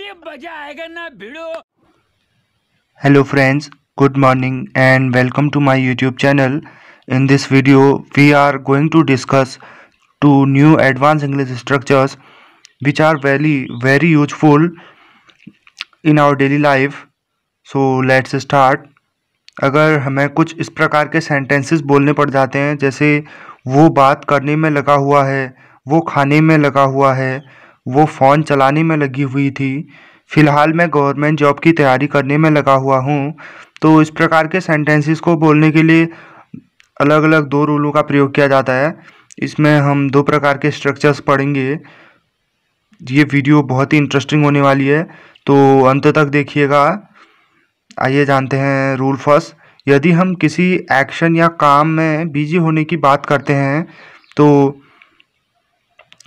अभी मजा आएगा ना भिड़ो hello friends good morning and welcome to my YouTube channel in this video we are going to discuss two new advance English structures which are very very useful in our daily life so let's start अगर हमें कुछ इस प्रकार के sentences बोलने पड़ जाते हैं जैसे वो बात करने में लगा हुआ है वो खाने में लगा हुआ है वो फ़ोन चलाने में लगी हुई थी फ़िलहाल मैं गवर्नमेंट जॉब की तैयारी करने में लगा हुआ हूँ तो इस प्रकार के सेंटेंसेस को बोलने के लिए अलग अलग दो रूलों का प्रयोग किया जाता है इसमें हम दो प्रकार के स्ट्रक्चर्स पढ़ेंगे ये वीडियो बहुत ही इंटरेस्टिंग होने वाली है तो अंत तक देखिएगा आइए जानते हैं रूल फर्स्ट यदि हम किसी एक्शन या काम में बिजी होने की बात करते हैं तो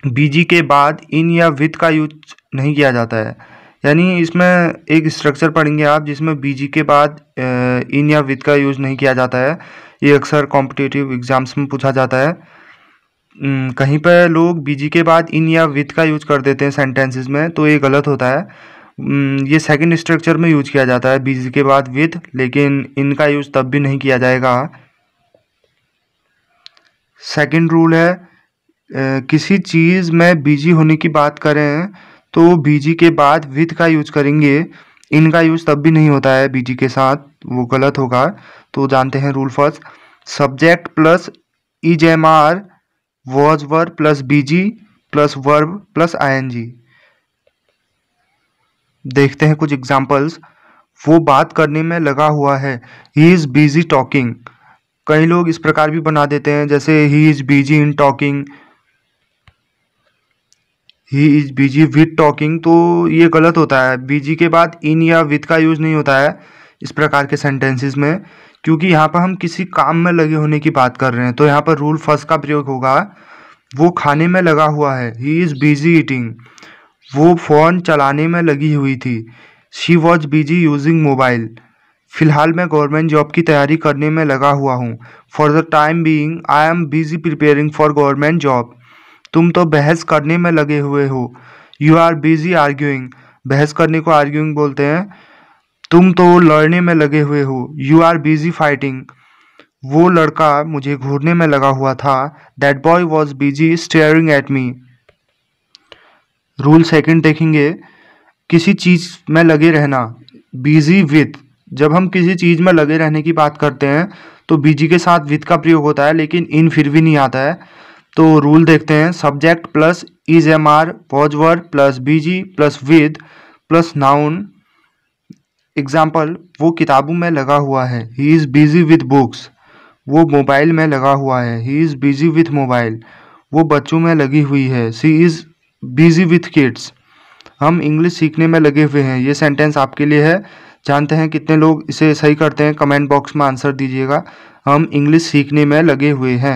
बीजी के बाद इन या विथ का यूज नहीं किया जाता है यानी इसमें एक स्ट्रक्चर पढ़ेंगे आप जिसमें बीजी के बाद इन या विथ का यूज नहीं किया जाता है ये अक्सर कॉम्पिटिटिव एग्जाम्स में पूछा जाता है कहीं पर लोग बीजी के बाद इन या विथ का यूज कर देते हैं सेंटेंसेस में तो ये गलत होता है ये सेकंड स्ट्रक्चर में यूज किया जाता है बीजी के बाद विथ लेकिन इनका यूज तब भी नहीं किया जाएगा सेकंड रूल है किसी चीज़ में बीजी होने की बात करें तो बीजी के बाद विद का यूज करेंगे इनका यूज तब भी नहीं होता है बीजी के साथ वो गलत होगा तो जानते हैं rule first subject plus is am are was verb plus busy plus verb plus जी देखते हैं कुछ एग्जाम्पल्स वो बात करने में लगा हुआ है ही इज़ बिजी टॉकिंग कई लोग इस प्रकार भी बना देते हैं जैसे he is busy in talking he is busy with talking तो ये गलत होता है बिजी के बाद इन या विथ का यूज़ नहीं होता है इस प्रकार के सेंटेंसेस में क्योंकि यहाँ पर हम किसी काम में लगे होने की बात कर रहे हैं तो यहाँ पर रूल फर्स्ट का प्रयोग होगा वो खाने में लगा हुआ है ही इज़ बिजी ईटिंग वो फ़ोन चलाने में लगी हुई थी she was busy using mobile फ़िलहाल मैं गवर्नमेंट जॉब की तैयारी करने में लगा हुआ हूँ for the time being I am busy preparing for government job तुम तो बहस करने में लगे हुए हो यू आर बिजी आर्ग्यूइंग बहस करने को आर्ग्यूइंग बोलते हैं तुम तो लड़ने में लगे हुए हो यू आर बिजी फाइटिंग वो लड़का मुझे घूरने में लगा हुआ था that boy was busy staring at me rule second देखेंगे किसी चीज़ में लगे रहना बिजी विथ जब हम किसी चीज़ में लगे रहने की बात करते हैं तो बिजी के साथ विथ का प्रयोग होता है लेकिन इन फिर भी नहीं आता है तो रूल देखते हैं subject plus is am are word plus busy plus with plus noun example वो किताबों में लगा हुआ है he is busy with books वो मोबाइल में लगा हुआ है he is busy with mobile वो बच्चों में लगी हुई है she is busy with kids हम इंग्लिश सीखने में लगे हुए हैं ये सेंटेंस आपके लिए है जानते हैं कितने लोग इसे सही करते हैं कमेंट बॉक्स में आंसर दीजिएगा हम इंग्लिश सीखने में लगे हुए हैं